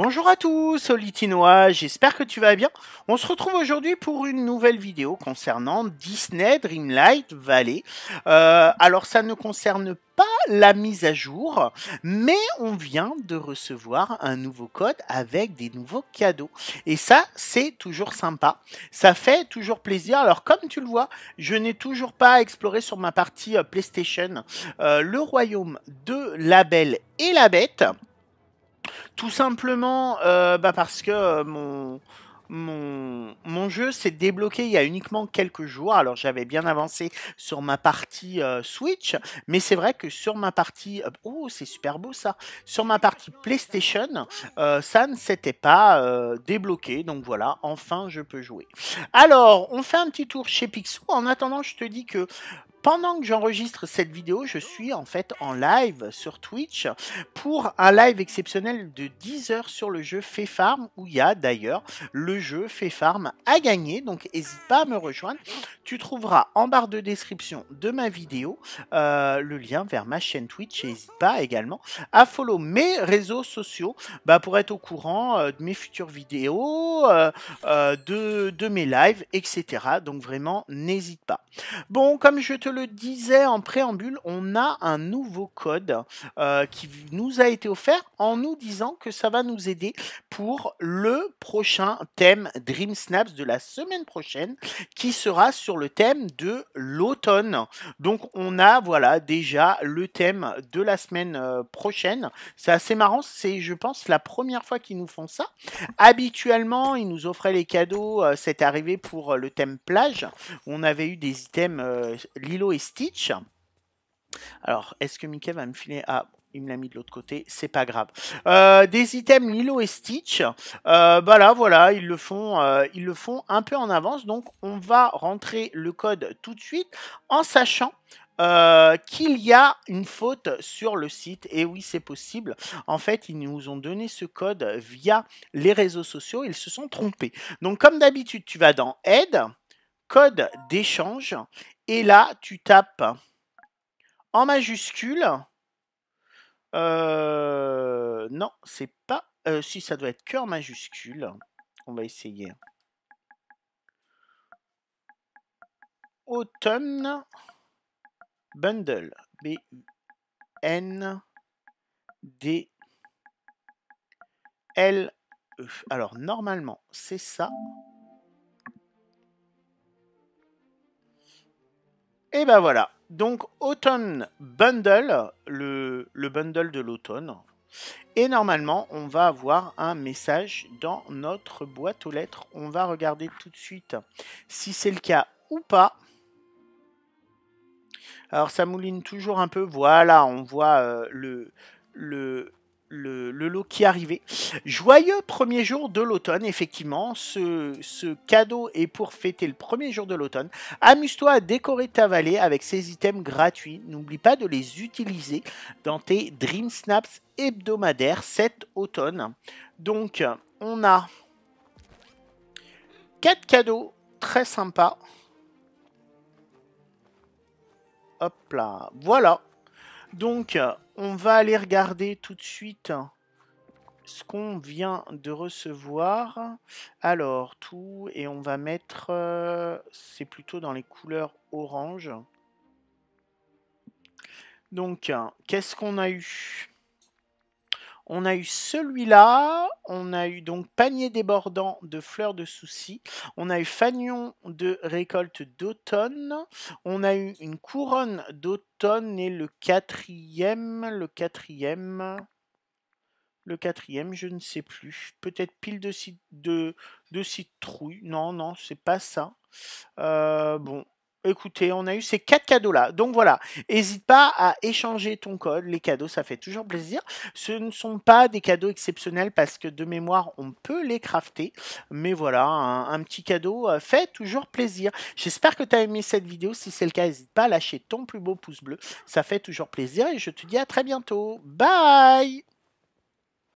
Bonjour à tous, Litinois, j'espère que tu vas bien. On se retrouve aujourd'hui pour une nouvelle vidéo concernant Disney Dreamlight Valley. Euh, alors ça ne concerne pas la mise à jour, mais on vient de recevoir un nouveau code avec des nouveaux cadeaux. Et ça, c'est toujours sympa. Ça fait toujours plaisir. Alors comme tu le vois, je n'ai toujours pas exploré sur ma partie euh, PlayStation euh, le royaume de la belle et la bête. Tout simplement euh, bah parce que euh, mon, mon, mon jeu s'est débloqué il y a uniquement quelques jours. Alors j'avais bien avancé sur ma partie euh, Switch, mais c'est vrai que sur ma partie... oh, c'est super beau ça. Sur ma partie PlayStation, ça ne s'était pas débloqué. Donc voilà, enfin je peux jouer. Alors, on fait un petit tour chez Pixou. En attendant, je te dis que pendant que j'enregistre cette vidéo, je suis en fait en live sur Twitch pour un live exceptionnel de 10 heures sur le jeu Fait où il y a d'ailleurs le jeu Fait à gagner. Donc n'hésite pas à me rejoindre. Tu trouveras en barre de description de ma vidéo euh, le lien vers ma chaîne Twitch n'hésite pas également à follow mes réseaux sociaux bah, pour être au courant euh, de mes futures vidéos, euh, de, de mes lives, etc. Donc vraiment, n'hésite pas. Bon, comme je te le disais en préambule, on a un nouveau code euh, qui nous a été offert en nous disant que ça va nous aider pour le prochain thème Dream Snaps de la semaine prochaine qui sera sur le thème de l'automne. Donc on a voilà déjà le thème de la semaine euh, prochaine. C'est assez marrant, c'est je pense la première fois qu'ils nous font ça. Habituellement, ils nous offraient les cadeaux euh, C'est arrivé pour le thème plage. On avait eu des items Lilo et Stitch. Alors, est-ce que Mickey va me filer Ah, il me l'a mis de l'autre côté, c'est pas grave. Euh, des items Lilo et Stitch, Voilà, euh, bah voilà, ils le font, euh, ils le font un peu en avance, donc on va rentrer le code tout de suite en sachant qu'il y a une faute sur le site. Et oui, c'est possible. En fait, ils nous ont donné ce code via les réseaux sociaux. Ils se sont trompés. Donc, comme d'habitude, tu vas dans Aide, Code d'échange. Et là, tu tapes en majuscule. Euh, non, c'est pas. Euh, si, ça doit être cœur majuscule. On va essayer. Autumn Bundle. b n d L. E. Alors, normalement, c'est ça. Et ben voilà. Donc, Autumn Bundle, le, bundle de l'automne. Et normalement, on va avoir un message dans notre boîte aux lettres. On va regarder tout de suite si c'est le cas ou pas. Alors, ça mouline toujours un peu. Voilà, on voit euh, le, le le lot qui arrivait. Joyeux premier jour de l'automne, effectivement. Ce, cadeau est pour fêter le premier jour de l'automne. Amuse-toi à décorer ta vallée avec ces items gratuits. N'oublie pas de les utiliser dans tes Dream Snaps hebdomadaires cet automne. Donc, on a quatre cadeaux très sympas. Hop là, voilà. Donc, on va aller regarder tout de suite ce qu'on vient de recevoir. Alors, tout, et on va mettre, euh, c'est plutôt dans les couleurs orange. Donc, qu'est-ce qu'on a eu on a eu celui-là, on a eu donc panier débordant de fleurs de souci, on a eu fanion de récolte d'automne, on a eu une couronne d'automne et le quatrième, le quatrième, le quatrième, je ne sais plus. Peut-être pile de, cit de, de citrouille. Non, non, c'est pas ça. Euh, bon, écoutez, on a eu ces quatre cadeaux-là. Donc voilà, n'hésite pas à échanger ton code. Les cadeaux, ça fait toujours plaisir. Ce ne sont pas des cadeaux exceptionnels parce que de mémoire, on peut les crafter. Mais voilà, un, un petit cadeau euh, fait toujours plaisir. J'espère que tu as aimé cette vidéo. Si c'est le cas, n'hésite pas à lâcher ton plus beau pouce bleu. Ça fait toujours plaisir et je te dis à très bientôt. Bye